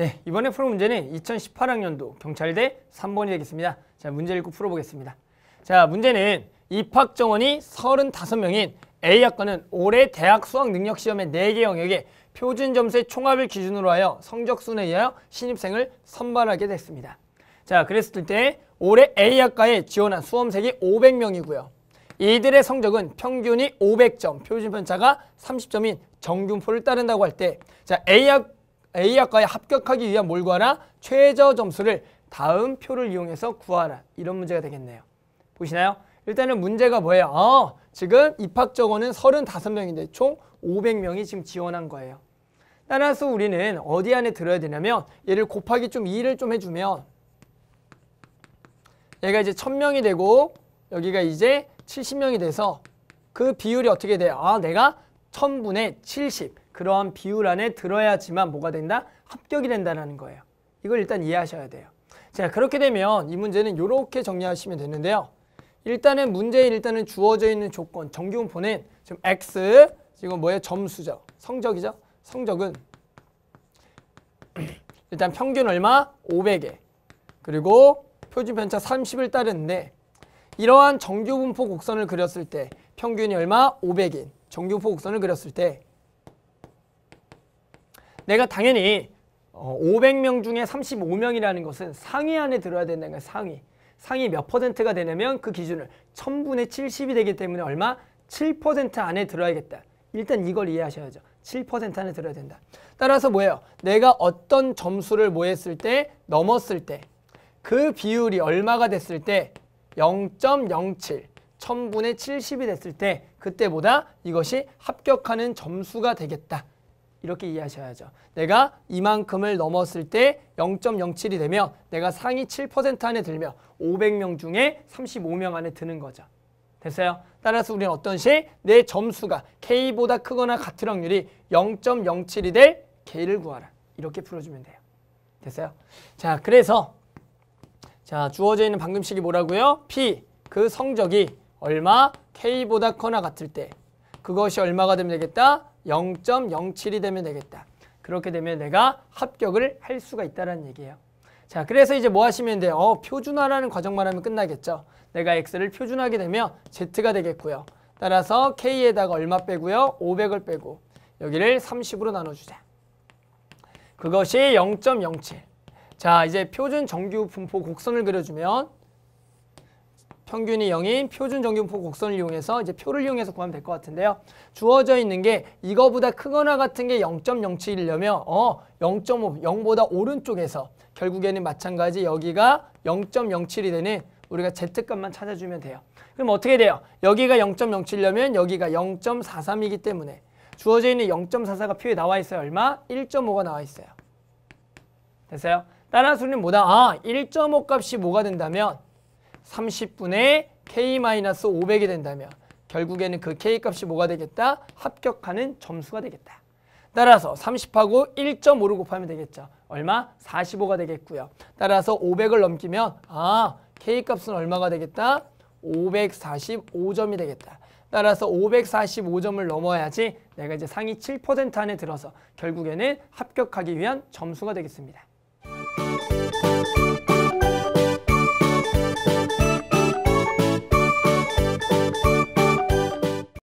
네, 이번에 풀 문제는 2018학년도 경찰대 3번이 되겠습니다. 자, 문제 읽고 풀어보겠습니다. 자, 문제는 입학 정원이 35명인 A학과는 올해 대학 수학 능력 시험의 4개 영역에 표준 점수의 총합을 기준으로 하여 성적순에 의하여 신입생을 선발하게 됐습니다. 자, 그랬을 때 올해 A학과에 지원한 수험생이 500명이고요. 이들의 성적은 평균이 500점, 표준편차가 30점인 정균포를 따른다고 할 때, 자 A학 A학과에 합격하기 위한 뭘구하나 최저 점수를 다음 표를 이용해서 구하라. 이런 문제가 되겠네요. 보시나요? 일단은 문제가 뭐예요? 어, 지금 입학 정원은 35명인데 총 500명이 지금 지원한 거예요. 따라서 우리는 어디 안에 들어야 되냐면 얘를 곱하기 좀 2를 좀 해주면 얘가 이제 1000명이 되고 여기가 이제 70명이 돼서 그 비율이 어떻게 돼요? 아, 내가 1000분의 70. 그러한 비율 안에 들어야지만 뭐가 된다? 합격이 된다는 거예요. 이걸 일단 이해하셔야 돼요. 자 그렇게 되면 이 문제는 이렇게 정리하시면 되는데요. 일단은 문제에 일단은 주어져 있는 조건 정규분포는 지금 x 지금 뭐예요? 점수죠. 성적이죠. 성적은 일단 평균 얼마? 500에 그리고 표준 편차 30을 따르는데 이러한 정규분포 곡선을 그렸을 때 평균이 얼마? 500인 정규분포 곡선을 그렸을 때 내가 당연히 500명 어, 중에 35명이라는 것은 상위 안에 들어야 된다는 거예요. 상위. 상위 몇 퍼센트가 되냐면 그 기준을 1000분의 70이 되기 때문에 얼마? 7% 안에 들어야겠다. 일단 이걸 이해하셔야죠. 7% 안에 들어야 된다. 따라서 뭐예요? 내가 어떤 점수를 뭐 했을 때 넘었을 때 그 비율이 얼마가 됐을 때0.07 1000분의 70이 됐을 때 그때보다 이것이 합격하는 점수가 되겠다. 이렇게 이해하셔야죠. 내가 이만큼을 넘었을 때 0.07이 되며 내가 상위 7% 안에 들며 500명 중에 35명 안에 드는 거죠. 됐어요? 따라서 우리는 어떤 시? 내 점수가 K보다 크거나 같은 확률이 0.07이 될 K를 구하라. 이렇게 풀어주면 돼요. 됐어요? 자, 그래서 자 주어져 있는 방금식이 뭐라고요? P, 그 성적이 얼마? K보다 커나 같을 때 그것이 얼마가 되면 되겠다? 0.07이 되면 되겠다. 그렇게 되면 내가 합격을 할 수가 있다는 얘기예요. 자, 그래서 이제 뭐 하시면 돼요? 어, 표준화라는 과정만 하면 끝나겠죠. 내가 x를 표준화하게 되면 z가 되겠고요. 따라서 k에다가 얼마 빼고요? 500을 빼고 여기를 30으로 나눠주자. 그것이 0.07. 자, 이제 표준 정규 분포 곡선을 그려주면 평균이 0인 표준 정균포 곡선을 이용해서 이제 표를 이용해서 구하면 될 것 같은데요. 주어져 있는 게 이거보다 크거나 같은 게 0.071이려면 어 0.5, 0보다 오른쪽에서 결국에는 마찬가지 여기가 0.07이 되는 우리가 z값만 찾아주면 돼요. 그럼 어떻게 돼요? 여기가 0.07이려면 여기가 0.43이기 때문에 주어져 있는 0.44가 표에 나와 있어요. 얼마? 1.5가 나와 있어요. 됐어요? 따라서 우리는 뭐다? 아, 1.5 값이 뭐가 된다면 30분의 k-500이 된다면 결국에는 그 k값이 뭐가 되겠다? 합격하는 점수가 되겠다. 따라서 30하고 1.5를 곱하면 되겠죠. 얼마? 45가 되겠고요. 따라서 500을 넘기면 아 k값은 얼마가 되겠다? 545점이 되겠다. 따라서 545점을 넘어야지 내가 이제 상위 7% 안에 들어서 결국에는 합격하기 위한 점수가 되겠습니다.